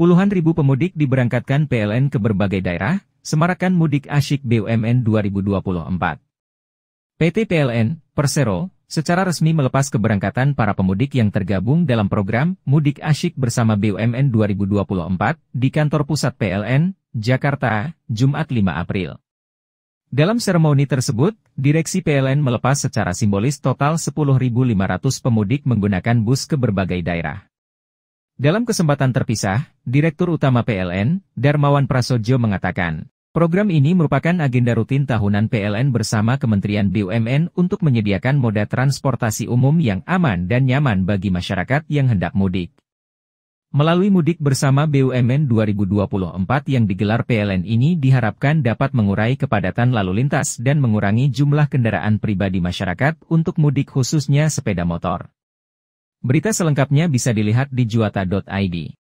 Puluhan ribu pemudik diberangkatkan PLN ke berbagai daerah, semarakan mudik asyik BUMN 2024. PT PLN, Persero, secara resmi melepas keberangkatan para pemudik yang tergabung dalam program Mudik Asyik bersama BUMN 2024 di kantor pusat PLN, Jakarta, Jumat 5 April. Dalam seremoni tersebut, Direksi PLN melepas secara simbolis total 10.500 pemudik menggunakan bus ke berbagai daerah. Dalam kesempatan terpisah, Direktur Utama PLN, Darmawan Prasojo mengatakan, program ini merupakan agenda rutin tahunan PLN bersama Kementerian BUMN untuk menyediakan moda transportasi umum yang aman dan nyaman bagi masyarakat yang hendak mudik. Melalui mudik bersama BUMN 2024 yang digelar PLN ini diharapkan dapat mengurai kepadatan lalu lintas dan mengurangi jumlah kendaraan pribadi masyarakat untuk mudik khususnya sepeda motor. Berita selengkapnya bisa dilihat di juata.id.